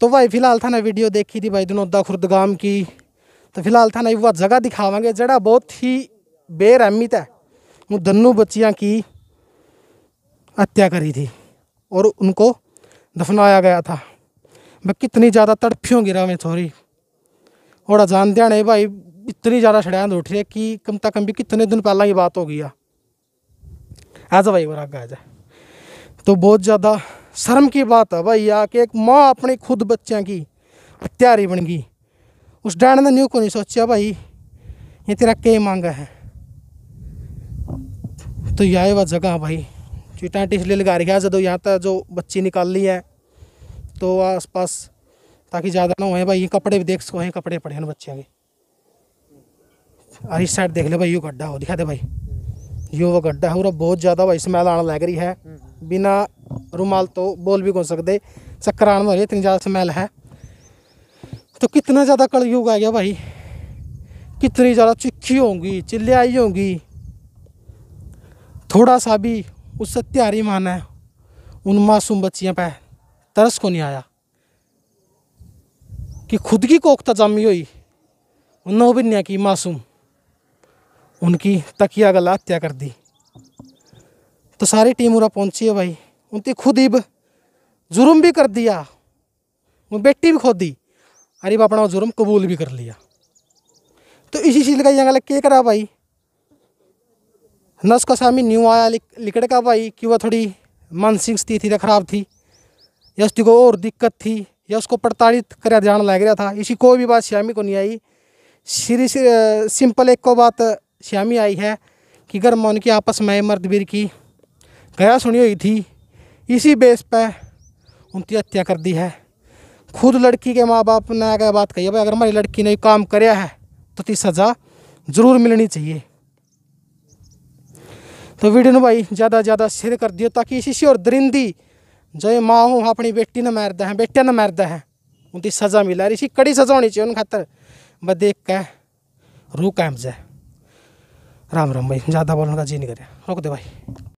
तो भाई फिलहाल था ना वीडियो देखी थी भाई दिनोदा खुर्दगाम की तो फिलहाल था ना वह जगह दिखावागे जड़ा बहुत ही बेरहमित है वो दन्नू बच्चियाँ की हत्या करी थी और उनको दफनाया गया था मैं कितनी ज़्यादा तड़फी होंगी रहा मैं छोरी और अजान ध्यान नहीं भाई इतनी ज़्यादा छड़ान उठ रही है कि कम तक कम भी कितने दिन पहला ये बात हो गया ऐसा भाई वो आगे आ तो बहुत ज़्यादा शर्म की बात है भाई आके एक माँ अपने खुद बच्चों की हत्यारी बन गई उस डैन ने न्यू को नहीं सोचा भाई ये तेरा के मांगा है तो यह वह जगह भाई चीटाटी इसलिए लगा रही है जो यहाँ तक जो बच्ची निकाल ली है तो आस पास ताकि ज़्यादा ना हो भाई ये कपड़े भी देख सको हैं कपड़े पड़े हैं बच्चे के और इस साइड देख ले भाई यो गड्ढा हो दिखा दे भाई यो वो गड्ढा है और बहुत ज़्यादा भाई स्मैल आने लग रही है हम्म। बिना रुमाल तो बोल भी कौन सकते हो रही इतनी ज़्यादा स्मैल है तो कितना ज़्यादा कलयुग आ गया भाई कितनी ज़्यादा चिखी होंगी चिल्लाई होंगी थोड़ा सा भी उससे त्यारी मान है उन मासूम बच्चियों पर तरस को नहीं आया कि खुद की कोख्ता तो जामी हुई नौबिन्या की मासूम उनकी तकिया गला हत्या कर दी तो सारी टीम उरा पहुंची है भाई उनती खुद ही जुर्म भी कर दिया वो बेटी भी खो दी अरे अपना जुर्म कबूल भी कर लिया तो इसी चीज़ का यहाँ के करा भाई न उसका सामी न्यू आया लिकड़ का भाई कि वह थोड़ी मानसिक स्थिति तो खराब थी या उसकी को और दिक्कत थी या उसको प्रताड़ित कर जान लग रहा था इसी कोई भी बात श्यामी को नहीं आई श्री सिंपल एक को बात श्यामी आई है कि गर्म की आपस में मर्द की गया सुनी हुई थी इसी बेस पर उनकी हत्या कर दी है खुद लड़की के माँ बाप ने आगे बात कही भाई अगर हमारी लड़की ने काम कराया है तो ती सज़ा ज़रूर मिलनी चाहिए तो वीडियो ने भाई ज़्यादा ज़्यादा शेयर कर दियो ताकि इसी और दरिंदी जो माँ हूँ अपनी बेटी ने मारदा है बेटिया ने मारदा है उनकी सज़ा मिला इसी कड़ी सज़ा होनी चाहिए उन खातर बस देख के रू कैम जाए राम राम भाई ज़्यादा बोलने का जी नहीं करे रोक दे भाई